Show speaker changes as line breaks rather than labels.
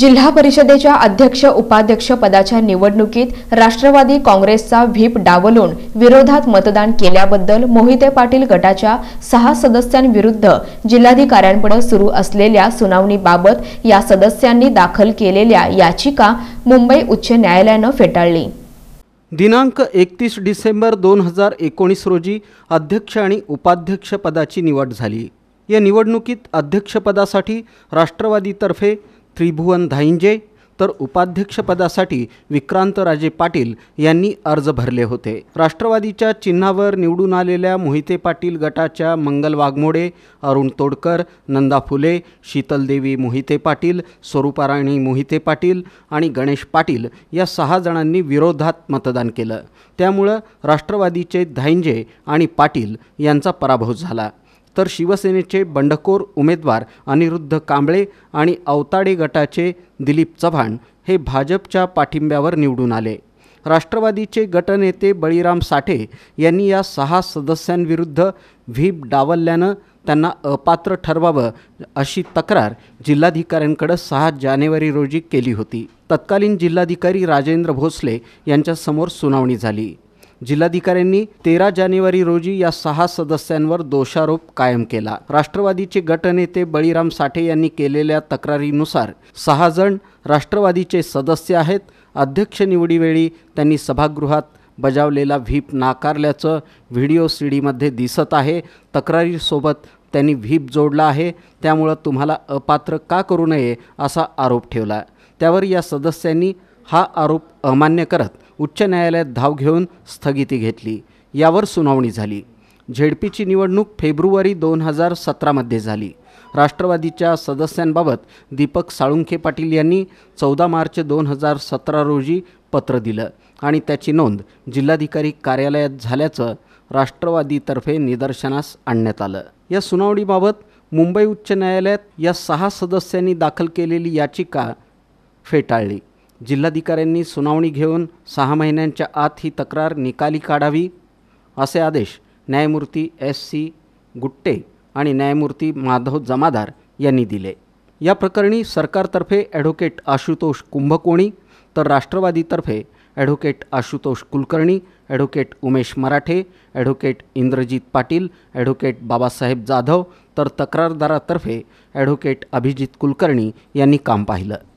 जिल्हा परिषदेच्या अध्यक्ष उपाध्यक्ष पदाच्या निवडणुकीत राष्ट्रवादी काँग्रेसचा व्हीप डावलून विरोधात मतदान केल्याबद्दल मोहिते पाटील गटाच्या सहा सदस्यांविरुद्ध जिल्हाधिकाऱ्यांपुढे सुरू असलेल्या सुनावणीबाबत या सदस्यांनी दाखल केलेल्या याचिका मुंबई उच्च न्यायालयानं फेटाळली
दिनांक एकतीस डिसेंबर दोन हजार एकोणीस रोजी अध्यक्ष आणि उपाध्यक्षपदाची निवड झाली या निवडणुकीत अध्यक्षपदासाठी राष्ट्रवादीतर्फे त्रिभुवन धाईंजे तर उपाध्यक्षपदासाठी विक्रांतराजे पाटील यांनी अर्ज भरले होते राष्ट्रवादीच्या चिन्हावर निवडून आलेल्या मोहिते पाटील गटाच्या मंगल वाघमोडे अरुण तोडकर नंदा फुले शीतलदेवी मोहिते पाटील स्वरूपाराणी मोहिते पाटील आणि गणेश पाटील या सहा जणांनी विरोधात मतदान केलं त्यामुळं राष्ट्रवादीचे धाईंजे आणि पाटील यांचा पराभव झाला तर शिवसेनेचे बंडखोर उमेदवार अनिरुद्ध कांबळे आणि अवताडे गटाचे दिलीप चव्हाण हे भाजपच्या पाठिंब्यावर निवडून आले राष्ट्रवादीचे गटनेते बळीराम साठे यांनी या सहा सदस्यांविरुद्ध व्हीप डावलल्यानं त्यांना अपात्र ठरवावं अशी तक्रार जिल्हाधिकाऱ्यांकडे सहा जानेवारी रोजी केली होती तत्कालीन जिल्हाधिकारी राजेंद्र भोसले यांच्यासमोर सुनावणी झाली जिल्हाधिकाऱ्यांनी तेरा जानेवारी रोजी या सहा सदस्यांवर दोषारोप कायम केला राष्ट्रवादीचे गटनेते बळीराम साठे यांनी केलेल्या तक्रारीनुसार सहा जण राष्ट्रवादीचे सदस्य आहेत अध्यक्ष निवडीवेळी त्यांनी सभागृहात बजावलेला व्हीप नाकारल्याचं व्हिडिओ सी डीमध्ये दिसत आहे तक्रारीसोबत त्यांनी व्हीप जोडला आहे त्यामुळं तुम्हाला अपात्र का करू नये असा आरोप ठेवला त्यावर या सदस्यांनी हा आरोप अमान्य करत उच्च न्यायालयात धाव घेऊन स्थगिती घेतली यावर सुनावणी झाली झेडपीची निवडणूक फेब्रुवारी दोन हजार सतरामध्ये झाली राष्ट्रवादीच्या सदस्यांबाबत दीपक साळुंखे पाटील यांनी चौदा मार्च दोन हजार सतरा रोजी पत्र दिलं आणि त्याची नोंद जिल्हाधिकारी कार्यालयात झाल्याचं राष्ट्रवादीतर्फे निदर्शनास आणण्यात आलं या सुनावणीबाबत मुंबई उच्च न्यायालयात या सहा सदस्यांनी दाखल केलेली याचिका फेटाळली जिल्हाधिकाऱ्यांनी सुनावणी घेऊन सहा महिन्यांच्या आत ही तक्रार निकाली काढावी असे आदेश न्यायमूर्ती एस सी गुट्टे आणि न्यायमूर्ती माधव जमादार यांनी दिले या प्रकरणी सरकारतर्फे ॲडव्होकेट आशुतोष कुंभकोणी तर राष्ट्रवादीतर्फे advocate Ashutosh Kulkarni advocate Umesh Marathe advocate Indrajit Patil advocate Babasaheb Jadhav तर तक्रारदारातर्फे ॲडव्होकेट अभिजित कुलकर्णी यांनी काम पाहिलं